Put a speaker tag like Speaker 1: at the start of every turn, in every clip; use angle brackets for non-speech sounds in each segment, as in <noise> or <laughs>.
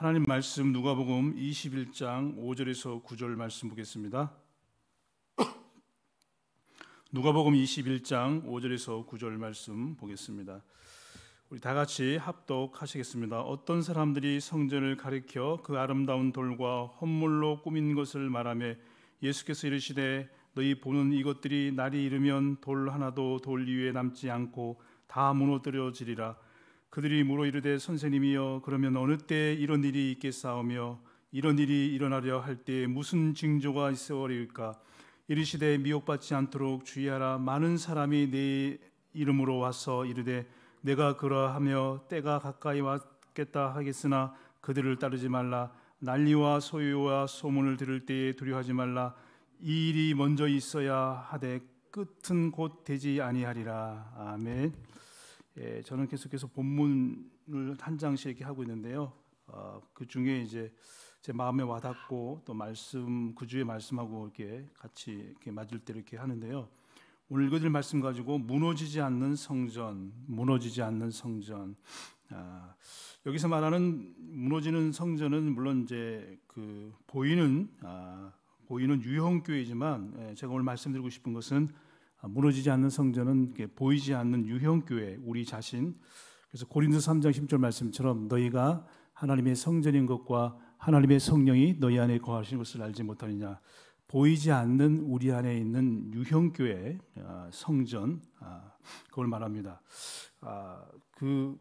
Speaker 1: 하나님 말씀 누가복음 21장 5절에서 9절 말씀 보겠습니다. 누가복음 21장 5절에서 9절 말씀 보겠습니다. 우리 다 같이 합독하시겠습니다. 어떤 사람들이 성전을 가리켜 그 아름다운 돌과 헛물로 꾸민 것을 말하며 예수께서 이르시되 너희 보는 이것들이 날이 이르면 돌 하나도 돌 위에 남지 않고 다 무너뜨려지리라 그들이 물어 이르되 선생님이여 그러면 어느 때 이런 일이 있겠사오며 이런 일이 일어나려 할 때 무슨 징조가 있어오리까 이르시되 미혹받지 않도록 주의하라 많은 사람이 내 이름으로 와서 이르되 내가 그러하며 때가 가까이 왔겠다 하겠으나 그들을 따르지 말라 난리와 소유와 소문을 들을 때에 두려워하지 말라 이 일이 먼저 있어야 하되 끝은 곧 되지 아니하리라 아멘. 예, 저는 계속해서 본문을 한 장씩 이렇게 하고 있는데요. 어, 그 중에 이제 제 마음에 와닿고 또 말씀 그 주의 말씀하고 이렇게 같이 이렇게 맞을 때 이렇게 하는데요. 오늘 읽어드릴 말씀 가지고 무너지지 않는 성전, 무너지지 않는 성전. 아, 여기서 말하는 무너지는 성전은 물론 이제 그 보이는 아, 보이는 유형교회지만 예, 제가 오늘 말씀드리고 싶은 것은 아, 무너지지 않는 성전은 보이지 않는 유형교회 우리 자신 그래서 고린도 3장 10절 말씀처럼 너희가 하나님의 성전인 것과 하나님의 성령이 너희 안에 거하신 것을 알지 못하느냐 보이지 않는 우리 안에 있는 유형교회 아, 성전 아, 그걸 말합니다. 그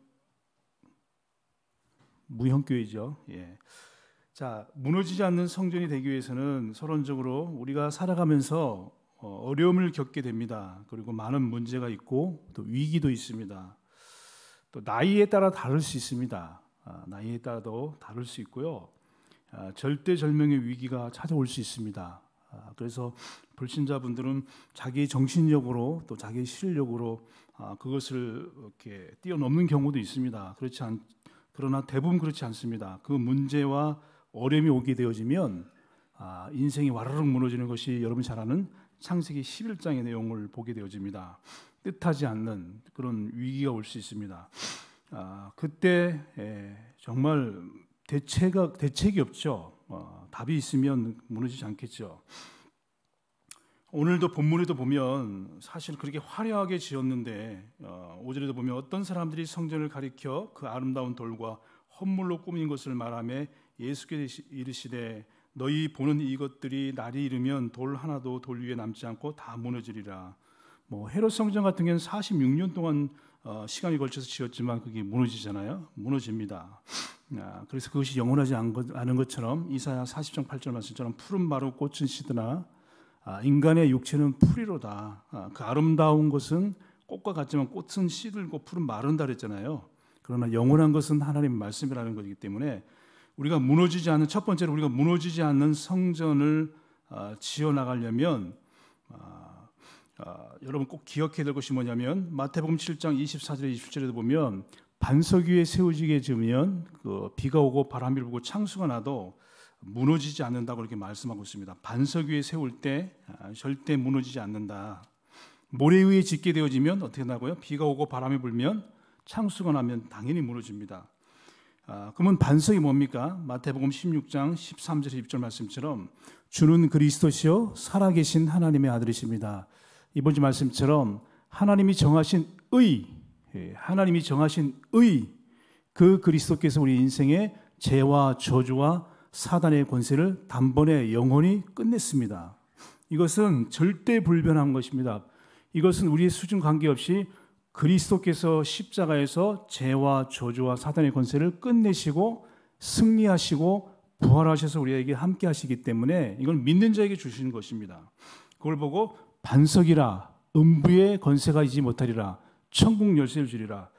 Speaker 1: 무형교회죠. 예. 자 무너지지 않는 성전이 되기 위해서는 서론적으로 우리가 살아가면서 어, 어려움을 겪게 됩니다. 그리고 많은 문제가 있고 또 위기도 있습니다. 또 나이에 따라 다를 수 있습니다. 아, 나이에 따라도 다를 수 있고요. 아, 절대 절명의 위기가 찾아올 수 있습니다. 아, 그래서 불신자분들은 자기 정신력으로 또 자기 실력으로 그것을 이렇게 뛰어넘는 경우도 있습니다. 그렇지 않 그러나 대부분 그렇지 않습니다. 그 문제와 어려움이 오게 되어지면 인생이 와르르 무너지는 것이 여러분 잘 아는 창세기 11장의 내용을 보게 되어집니다. 뜻하지 않는 그런 위기가 올 수 있습니다. 아, 그때 에, 예, 정말 대체가 대책이 없죠. 어, 답이 있으면 무너지지 않겠죠. 오늘도 본문에도 보면 사실 그렇게 화려하게 지었는데 어, 5절에도 보면 어떤 사람들이 성전을 가리켜 그 아름다운 돌과 헌물로 꾸민 것을 말하며 예수께 이르시되 너희 보는 이것들이 날이 이르면 돌 하나도 돌 위에 남지 않고 다 무너지리라. 뭐 헤롯 성전 같은 경우는 46년 동안 어, 시간이 걸쳐서 지었지만 그게 무너지잖아요. 무너집니다. 아, 그래서 그것이 영원하지 않은 것처럼 이사야 40장 8절 말씀처럼 푸른 마루 꽃은 시드나 아, 인간의 육체는 풀이로다. 아, 그 아름다운 것은 꽃과 같지만 꽃은 시들고 풀은 마른다 그랬잖아요. 그러나 영원한 것은 하나님 말씀이라는 것이기 때문에 우리가 무너지지 않는 첫 번째로 우리가 무너지지 않는 성전을 아, 지어 나가려면 아, 아, 여러분 꼭 기억해야 될 것이 뭐냐면 마태복음 7장 24절에 27절에도 보면 반석 위에 세워지게 지으면 그 비가 오고 바람이 불고 창수가 나도 무너지지 않는다고 이렇게 말씀하고 있습니다. 반석 위에 세울 때 절대 무너지지 않는다. 모래 위에 짓게 되어지면 어떻게 나고요? 비가 오고 바람이 불면 창수가 나면 당연히 무너집니다. 아, 그러면 반석이 뭡니까? 마태복음 16장 13절 2절 말씀처럼 주는 그리스도시요 살아계신 하나님의 아들이십니다. 이번 주 말씀처럼 하나님이 정하신 의, 예, 하나님이 정하신 의, 그 그리스도께서 우리 인생의 죄와 저주와 사단의 권세를 단번에 영원히 끝냈습니다. 이것은 절대 불변한 것입니다. 이것은 우리의 수준 관계없이 그리스도께서 십자가에서 죄와 저주와 사단의 권세를 끝내시고 승리하시고 부활하셔서 우리에게 함께 하시기 때문에 이건 믿는 자에게 주시는 것입니다. 그걸 보고 반석이라 음부의 권세가 이지 못하리라 천국 열쇠를 주리라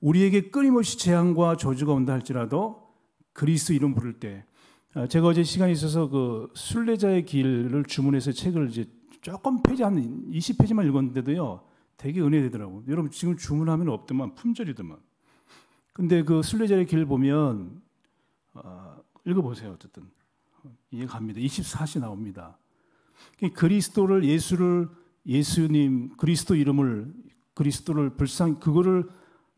Speaker 1: 우리에게 끊임없이 재앙과 저주가 온다 할지라도 그리스 이름 부를 때 아, 제가 어제 시간이 있어서 그 순례자의 길을 주문해서 책을 이제 조금 페지한 20페이지만 읽었는데도요. 되게 은혜되더라고요. 여러분 지금 주문하면 없더만 품절이더만. 근데 그 순례자의 길 보면 어, 읽어보세요 어쨌든 이해 갑니다. 24시 나옵니다. 그 그리스도를 예수를 예수님 그리스도 이름을 그리스도를 불쌍 그거를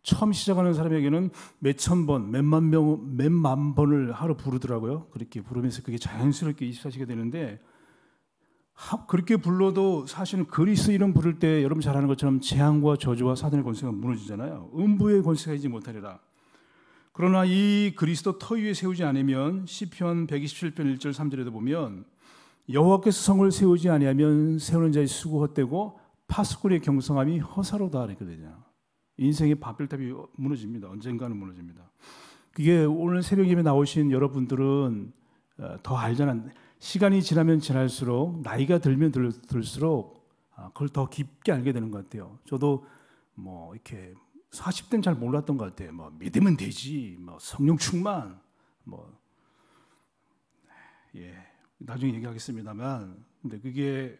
Speaker 1: 처음 시작하는 사람에게는 몇 천 번, 몇만 명, 몇만 번을 하루 부르더라고요. 그렇게 부르면서 그게 자연스럽게 24시가 되는데 그렇게 불러도 사실은 그리스 이름 부를 때 여러분 잘 아는 것처럼 재앙과 저주와 사단의 권세가 무너지잖아요. 음부의 권세가 이지 못하리라. 그러나 이 그리스도 터 위에 세우지 않으면 시편 127편 1절 3절에도 보면 여호와께서 성을 세우지 아니하면 세우는 자의 수고 헛되고 파수꾼의 경성함이 허사로다 이렇게 되냐. 인생의 바벨탑이 무너집니다. 언젠가는 무너집니다. 그게 오늘 새벽 예 나오신 여러분들은 어, 더 알잖아요. 시간이 지나면 지날수록 나이가 들면 들, 들수록 아, 그걸 더 깊게 알게 되는 것 같아요. 저도 뭐 이렇게 40대는 잘 몰랐던 것 같아요. 뭐 믿으면 되지, 뭐 성령 충만, 뭐 예, 나중에 얘기하겠습니다만, 근데 그게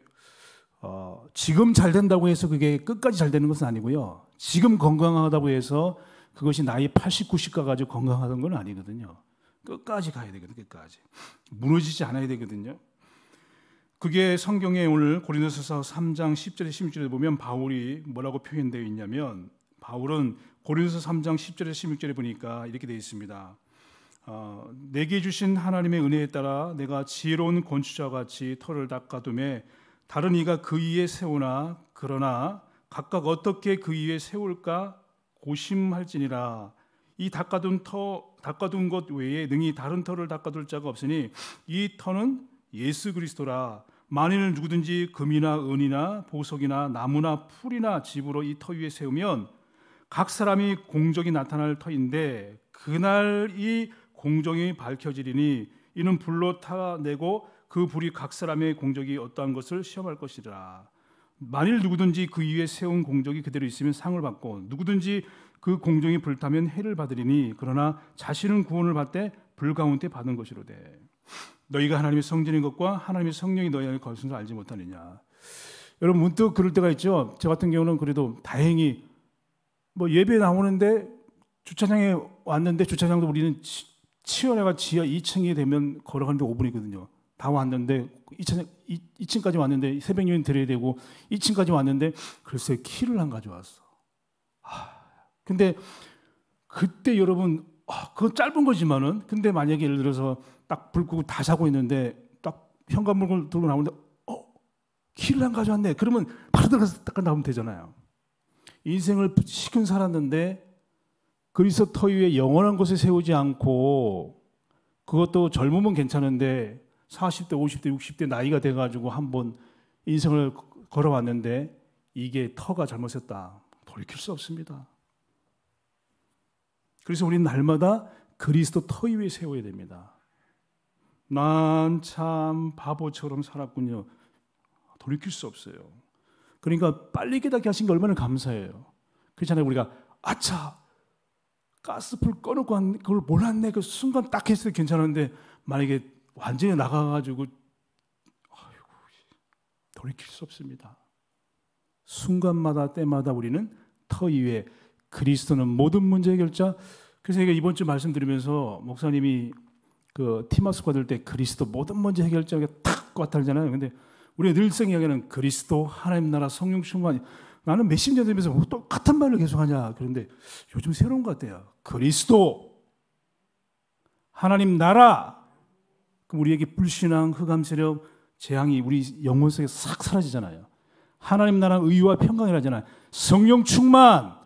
Speaker 1: 어, 지금 잘 된다고 해서 그게 끝까지 잘 되는 것은 아니고요. 지금 건강하다고 해서 그것이 나이 80, 90 가가지고 건강하던 건 아니거든요. 끝까지 가야 되거든요. 끝까지 무너지지 않아야 되거든요. 그게 성경에 오늘 고린도서 3장 10절에 16절에 보면 바울이 뭐라고 표현되어 있냐면 바울은 고린도서 3장 10절에 16절에 보니까 이렇게 되어 있습니다. 어, 내게 주신 하나님의 은혜에 따라 내가 지혜로운 건축자 같이 털을 닦아둠에 다른 이가 그 위에 세우나 그러나 각각 어떻게 그 위에 세울까 고심할지니라 이 닦아둔 터 닦아둔 것 외에 능히 다른 터를 닦아둘 자가 없으니 이 터는 예수 그리스도라 만일 누구든지 금이나 은이나 보석이나 나무나 풀이나 집으로 이 터 위에 세우면 각 사람이 공적이 나타날 터인데 그날 이 공정이 밝혀지리니 이는 불로 타내고 그 불이 각 사람의 공적이 어떠한 것을 시험할 것이라 만일 누구든지 그 위에 세운 공적이 그대로 있으면 상을 받고 누구든지 그 공정이 불타면 해를 받으리니 그러나 자신은 구원을 받되 불 가운데 받은 것이로돼 너희가 하나님의 성전인 것과 하나님의 성령이 너희 안에 거하신 줄 알지 못하느냐 여러분 문득 그럴 때가 있죠 저 같은 경우는 그래도 다행히 뭐예배 나오는데 주차장에 왔는데 주차장도 우리는 치열해가 지하 2층이 되면 걸어가는데 5분이거든요 다 왔는데 2층, 2, 층까지 왔는데 새벽 예배 드려야 되고 2층까지 왔는데 글쎄 키를 안 가져왔어 근데 그때 여러분 아, 그건 짧은 거지만은 근데 만약에 예를 들어서 딱 불 끄고 다 자고 있는데 딱 현관문을 들고 나오는데 어 키를 안 가져왔네 그러면 바로 들어가서 딱 나오면 되잖아요 인생을 시큰 살았는데 그리스 터 위에 영원한 곳에 세우지 않고 그것도 젊으면 괜찮은데 40대 50대 60대 나이가 돼가지고 한번 인생을 걸어왔는데 이게 터가 잘못했다 돌이킬 수 없습니다 그래서 우리는 날마다 그리스도 터위 에 세워야 됩니다. 난 참 바보처럼 살았군요. 돌이킬 수 없어요. 그러니까 빨리 깨닫게 하신 게 얼마나 감사해요. 그렇잖아요. 우리가 아차 가스불 꺼놓고 한 그걸 몰랐네. 그 순간 딱 했을 때 괜찮은데 만약에 완전히 나가가지고 아이고, 돌이킬 수 없습니다. 순간마다 때마다 우리는 터 위에 그리스도는 모든 문제의 결자. 그래서 제가 이번 주 말씀드리면서 목사님이 그 티마스 받을 때 그리스도 모든 문제 해결자에게탁 꽈탈잖아요. 근데 우리가 늘생 이야기하는 그리스도 하나님 나라 성령 충만 나는 몇십 년 되면서 뭐 똑같은 말을 계속하냐 그런데 요즘 새로운 것 같아요. 그리스도 하나님 나라 그럼 우리에게 불신앙, 흑암 세력, 재앙이 우리 영혼 속에 싹 사라지잖아요. 하나님 나라 의와 평강이라잖아요. 성령 충만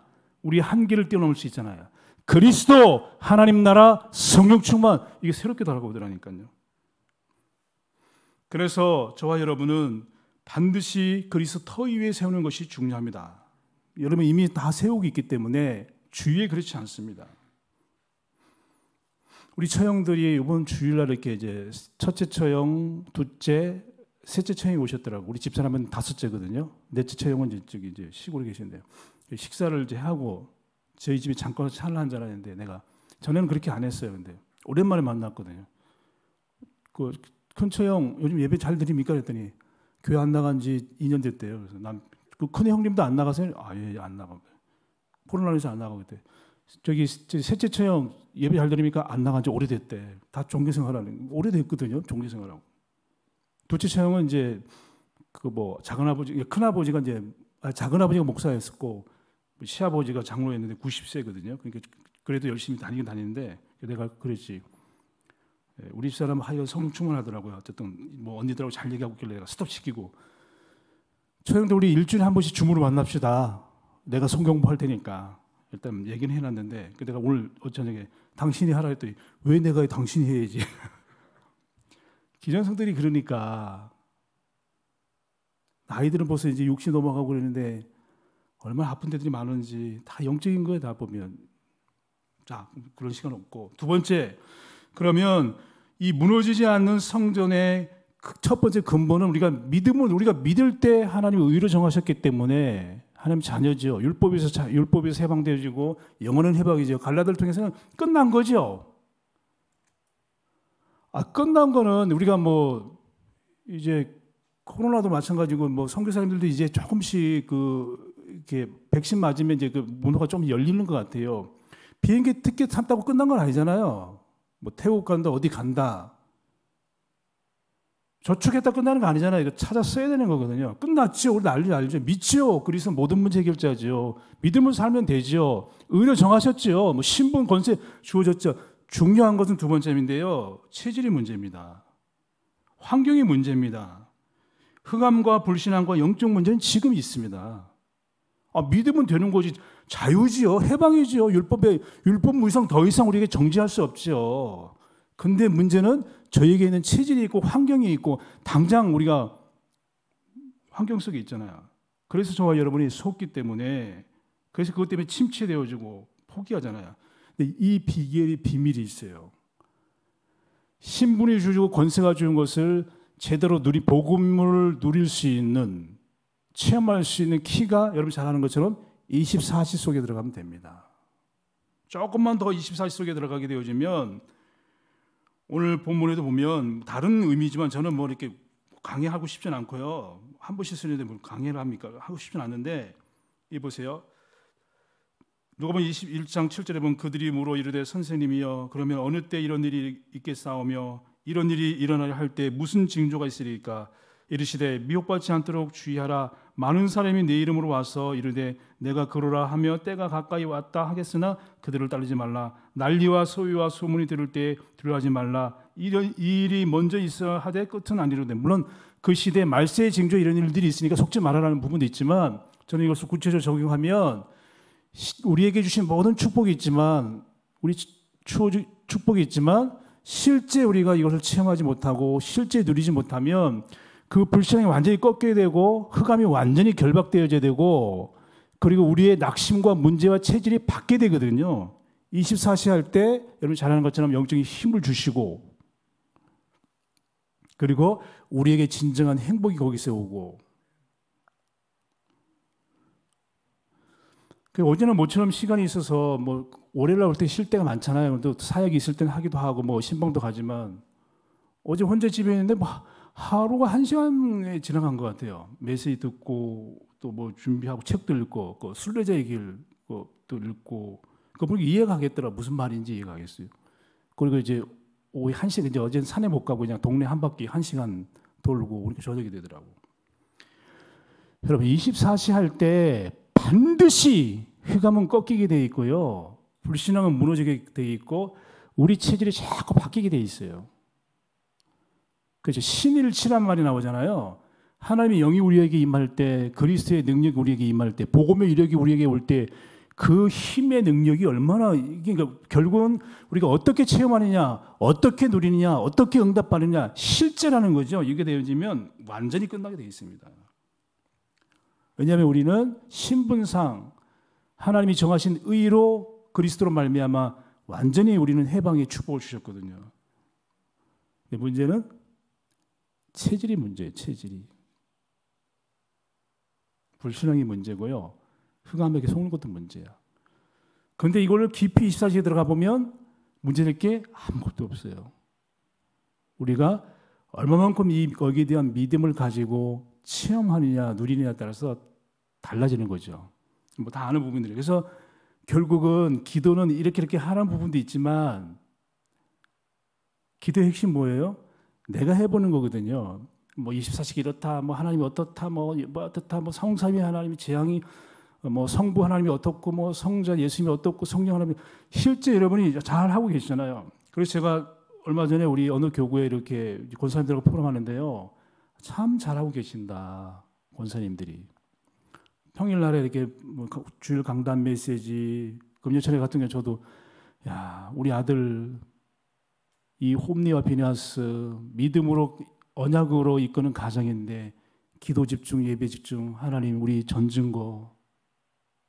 Speaker 1: 우리 한계를 뛰어넘을 수 있잖아요. 그리스도, 하나님 나라, 성령 충만 이게 새롭게 다가오더라니까요. 그래서 저와 여러분은 반드시 그리스터 위에 세우는 것이 중요합니다. 여러분 이미 다 세우고 있기 때문에 주위에 그렇지 않습니다. 우리 처형들이 이번 주일날 이렇게 이제 첫째 처형, 둘째, 셋째 처형이 오셨더라고. 우리 집사람은 다섯째거든요. 넷째 처형은 이제 저기 이제 시골에 계신데요. 그 식사를 이제 하고 저희 집에 잠깐 차를 한잔 하는데 내가 전에는 그렇게 안 했어요. 근데 오랜만에 만났거든요. 그 큰처 형 요즘 예배 잘 드립니까? 그랬더니 교회 안 나간 지 2년 됐대요. 그래서 난 그 큰 형님도 안 나가세요? 아, 예, 예 안나가고 코로나에서 안 나가고 그때 저기, 셋째 처형 예배 잘 드립니까? 안 나간 지 오래됐대. 다 종교 생활하는 오래됐거든요. 종교 생활하고. 둘째 처 형은 이제 그 뭐 작은 아버지, 큰 아버지가 이제 아, 작은 아버지가 목사였었고 시아버지가 장로였는데 90세거든요. 그러니까 그래도 열심히 다니긴 다니는데 내가 그랬지. 예, 우리 집사람 하여 성충을하더라고요 어쨌든 뭐 언니들하고 잘 얘기하고 있길래 내가 스톱 시키고 초영도 우리 일주일에 한 번씩 주으로 만납시다. 내가 성경부 할 테니까 일단 얘기는 해놨는데 그 내가 오늘 어쩌냐에 당신이 하라 했더니 왜 내가 당신이 해야지. <laughs> 기존성들이 그러니까 나이들은 벌써 이제 60 넘어가고 그러는데 얼마나 아픈 데들이 많은지 다 영적인 거에 다 보면 자 그런 시간 없고 두 번째 그러면 이 무너지지 않는 성전의 그 첫 번째 근본은 우리가 믿음을 우리가 믿을 때 하나님의 의로 정하셨기 때문에 하나님 자녀죠 율법에서 자, 율법에서 해방되어지고 영원한 해방이죠 갈라들 통해서는 끝난 거죠 아 끝난 거는 우리가 뭐 이제 코로나도 마찬가지고 뭐 선교사님들도 이제 조금씩 그 이렇게 백신 맞으면 이제 그문호가좀 열리는 것 같아요. 비행기 특켓 샀다고 끝난 건 아니잖아요. 뭐 태국 간다, 어디 간다. 저축했다 끝나는 거 아니잖아요. 이거 찾아 써야 되는 거거든요. 끝났지요. 우리 난리 알죠. 미지요 그리스 모든 문제 해결자지요. 믿음을 살면 되지요. 의료 정하셨지요. 뭐 신분 권세 주어졌죠. 중요한 것은 두 번째인데요. 체질이 문제입니다. 환경이 문제입니다. 흑암과 불신앙과 영적 문제는 지금 있습니다. 아, 믿으면 되는 거지. 자유지요. 해방이지요. 율법에, 율법 무상 더 이상 우리에게 정지할 수 없지요. 근데 문제는 저에게 있는 체질이 있고 환경이 있고 당장 우리가 환경 속에 있잖아요. 그래서 저와 여러분이 속기 때문에 그래서 그것 때문에 침체되어지고 포기하잖아요. 근데 이 비결이 비밀이 있어요. 신분이 주고 권세가 주는 것을 제대로 누리 복음을 누릴 수 있는 체험할 수 있는 키가 여러분 잘 아는 것처럼 24시 속에 들어가면 됩니다. 조금만 더 24시 속에 들어가게 되어지면 오늘 본문에도 보면 다른 의미지만 저는 뭐 이렇게 강의하고 싶진 않고요. 한 번씩 쓰는데 뭘 강의를 합니까? 하고 싶진 않는데 이 보세요. 누가 보면 21장 7절에 보면 그들이 물어 이르되 선생님이여 그러면 어느 때 이런 일이 있겠사오며 이런 일이 일어나려 할때 무슨 징조가 있으리까 이르시되 미혹받지 않도록 주의하라 많은 사람이 내 이름으로 와서 이르되 내가 그러라 하며 때가 가까이 왔다 하겠으나 그들을 따르지 말라 난리와 소유와 소문이 들을 때에 두려워하지 말라 이런 이 일이 먼저 있어 야 하되 끝은 아니로되 물론 그 시대 말세의 징조 이런 일들이 있으니까 속지 말아라는 부분도 있지만 저는 이것을 구체적으로 적용하면 우리에게 주신 모든 축복이 있지만 우리 축복이 있지만 실제 우리가 이것을 체험하지 못하고 실제 누리지 못하면 그 불신앙이 완전히 꺾여야 되고 흑암이 완전히 결박되어져야 되고 그리고 우리의 낙심과 문제와 체질이 바뀌게 되거든요. 24시 할 때 여러분 잘하는 것처럼 영적인 힘을 주시고 그리고 우리에게 진정한 행복이 거기서 오고 그 어제는 모처럼 시간이 있어서 뭐 월요일 날 올 때 쉴 때가 많잖아요. 또 사역이 있을 때는 하기도 하고 뭐 신방도 가지만 어제 혼자 집에 있는데 뭐 하루가 한 시간에 지나간 것 같아요. 메시지 듣고 또 뭐 준비하고 책도 읽고 그 순례자의 길도 읽고 그보 그러니까 이해가 겠더라 무슨 말인지 이해 가겠어요. 그리고 이제 오후 한 시간 이제 어제는 산에 못 가고 그냥 동네 한 바퀴 한 시간 돌고 이렇게 저녁이 되더라고. 여러분 24시 할 때 반드시 휘감은 꺾이게 돼 있고요. 불신앙은 무너지게 돼 있고 우리 체질이 자꾸 바뀌게 돼 있어요. 그렇죠 신일치란 말이 나오잖아요. 하나님의 영이 우리에게 임할 때, 그리스도의 능력이 우리에게 임할 때, 복음의 위력이 우리에게 올 때, 그 힘의 능력이 얼마나 그러니까 결국은 우리가 어떻게 체험하느냐, 어떻게 누리느냐, 어떻게 응답받느냐 실제라는 거죠. 이게 되어지면 완전히 끝나게 되어 있습니다. 왜냐하면 우리는 신분상 하나님이 정하신 의로 그리스도로 말미암아 완전히 우리는 해방의 축복을 주셨거든요. 근데 문제는 체질이 문제예요. 체질이. 불신앙이 문제고요. 흑암에게 속는 것도 문제야. 그런데 이걸 깊이 24시에 들어가 보면 문제될 게 아무것도 없어요. 우리가 얼마만큼 이 거기에 대한 믿음을 가지고 체험하느냐 누리느냐에 따라서 달라지는 거죠. 뭐 다 아는 부분들이 에요 그래서 결국은 기도는 이렇게 이렇게 하는 라 부분도 있지만 기도의 핵심 뭐예요? 내가 해보는 거거든요. 뭐2 4시 이렇다, 뭐 하나님이 어떻다, 뭐, 뭐, 어떻다, 뭐 성삼위 하나님이 재앙이 어, 뭐 성부 하나님이 어떻고 뭐 성자 예수님이 어떻고 성령 하나님 실제 여러분이 잘 하고 계시잖아요. 그래서 제가 얼마 전에 우리 어느 교구에 이렇게 권사님들과 포럼하는데요. 참 잘하고 계신다. 권사님들이. 평일날에 이렇게 뭐 주일 강단 메시지, 금요철에 같은 경우 저도 야, 우리 아들 이 홈리와 비네아스 믿음으로 언약으로 이끄는 가정인데 기도 집중, 예배 집중, 하나님 우리 전증거.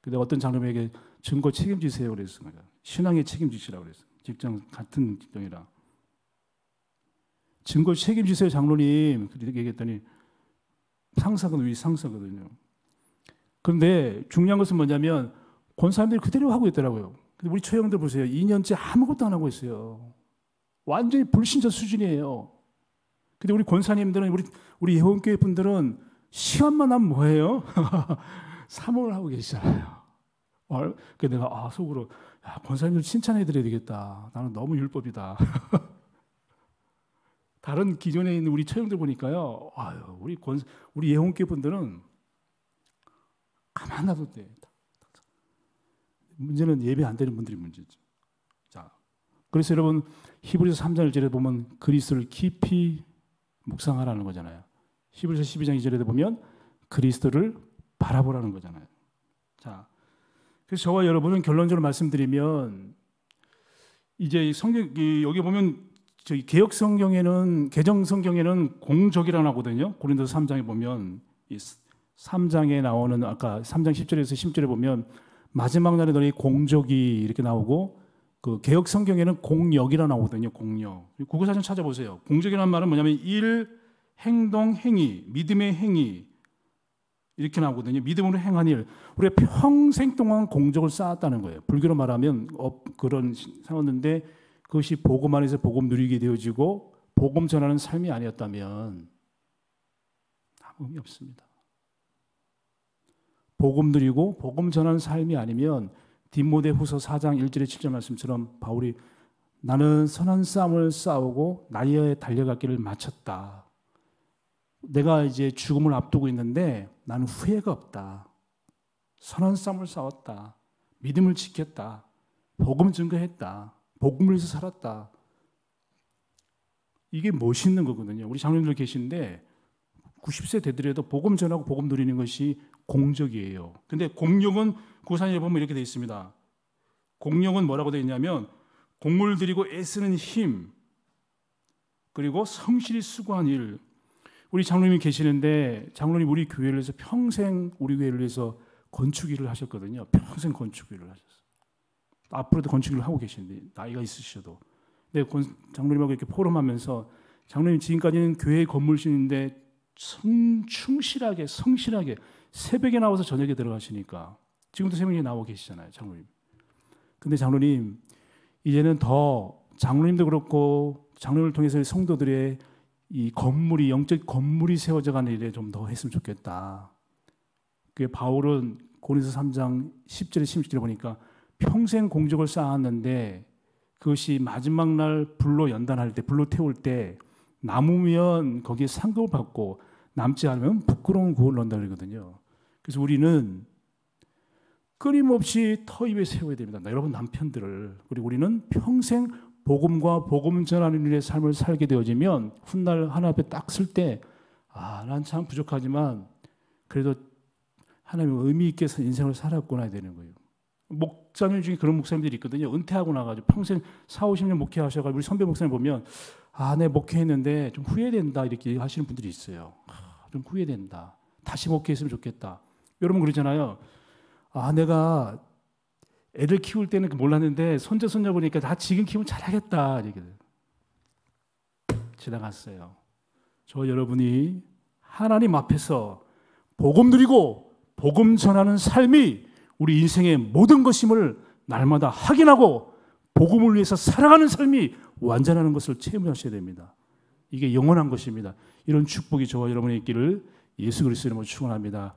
Speaker 1: 근데 어떤 장로에게 증거 책임지세요 그랬습니다. 신앙에 책임지시라고 그랬어요. 직장 같은 직장이라. 증거 책임지세요 장로님 이렇게 얘기했더니 상사거든요. 상사거든요. 그런데 중요한 것은 뭐냐면 권사님들이 그대로 하고 있더라고요. 근데 우리 초형들 보세요. 2년째 아무것도 안 하고 있어요. 완전히 불신자 수준이에요. 근데 우리 권사님들은 우리 우리 예원교회 분들은 시간만 하면 뭐예요? <laughs> 사모를 하고 계시잖아요. 그 내가 아 속으로 야, 권사님들 칭찬해 드려야 되겠다. 나는 너무 율법이다. <laughs> 다른 기존에 있는 우리 처형들 보니까요. 아유, 우리 권 우리 예원교회 분들은 가만 놔도 돼. 문제는 예배 안 되는 분들이 문제죠. 그래서 여러분 히브리서 3장 1절에 보면 그리스도를 깊이 묵상하라는 거잖아요. 히브리서 12장 2절에 보면 그리스도를 바라보라는 거잖아요. 자, 그래서 저와 여러분은 결론적으로 말씀드리면 이제 성경 여기 보면 저 개혁 성경에는 개정 성경에는 공적이라고 하거든요. 고린도 3장에 보면 이 3장에 나오는 아까 3장 10절에서 10절에 보면 마지막 날에 너희 공적이 이렇게 나오고 그 개혁 성경에는 공역이라 나오거든요. 공역. 국어사전 찾아보세요. 공적이라는 말은 뭐냐면 일, 행동, 행위, 믿음의 행위 이렇게 나오거든요. 믿음으로 행한 일. 우리 평생 동안 공적을 쌓았다는 거예요. 불교로 말하면 업 그런 상황인데 그것이 복음 안에서 복음 누리게 되어지고 복음 전하는 삶이 아니었다면 아무 의미 없습니다. 복음 누리고 복음 전하는 삶이 아니면 디모데 후서 4장 1절에 7절 말씀처럼 바울이 나는 선한 싸움을 싸우고 나이에달려가기를 마쳤다. 내가 이제 죽음을 앞두고 있는데 나는 후회가 없다. 선한 싸움을 싸웠다. 믿음을 지켰다. 복음 증거했다. 복음을 위해서 살았다. 이게 멋있는 거거든요. 우리 장로님들 계신데 90세 되더라도 복음 전하고 복음 누리는 것이 공적이에요. 근데 공력은 구사에 보면 이렇게 되어 있습니다. 공력은 뭐라고 돼 있냐면 공물 들이고 애쓰는 힘 그리고 성실히 수고한 일 우리 장로님이 계시는데 장로님 우리 교회를 위해서 평생 우리 교회를 위해서 건축 일을 하셨거든요. 평생 건축 일을 하셨어요. 앞으로도 건축 일을 하고 계시는데 나이가 있으셔도 장로님하고 이렇게 포럼하면서 장로님 지금까지는 교회 건물신인데 충실하게 성실하게 새벽에 나와서 저녁에 들어가시니까 지금도 세명이 나오고 계시잖아요, 장로님. 근데 장로님 이제는 더 장로님도 그렇고 장로님을 통해서 성도들의 이 건물이 영적 건물이 세워져가는 일에 좀 더 했으면 좋겠다. 그게 바울은 고린서 3장 10절에 16절에 보니까 평생 공적을 쌓았는데 그것이 마지막 날 불로 연단할 때 불로 태울 때 남으면 거기에 상급을 받고 남지 않으면 부끄러운 구원을 얻는다 그러거든요. 그래서 우리는 끊임없이 터 위에 세워야 됩니다. 여러분 남편들을 그리고 우리는 평생 복음과 복음 전하는 일의 삶을 살게 되어지면 훗날 하나 앞에 딱 쓸 때 아, 난 참 부족하지만 그래도 하나님 의미 있게 인생을 살았구나 되는 거예요. 목사님 중에 그런 목사님들이 있거든요. 은퇴하고 나가지고 평생 4, 50년 목회하셔가지고 우리 선배 목사님 보면 아, 내 네, 목회했는데 좀 후회된다 이렇게 하시는 분들이 있어요. 아, 좀 후회된다. 다시 목회했으면 좋겠다. 여러분 그러잖아요. 아, 내가 애를 키울 때는 몰랐는데 손자 손녀 보니까 다 지금 키우면 잘하겠다 이렇게 지나갔어요. 저 여러분이 하나님 앞에서 복음 누리고 복음 전하는 삶이 우리 인생의 모든 것임을 날마다 확인하고 복음을 위해서 살아가는 삶이 완전하는 것을 체험하셔야 됩니다. 이게 영원한 것입니다. 이런 축복이 저와 여러분의 있기를 예수 그리스도 이름으로 축원합니다.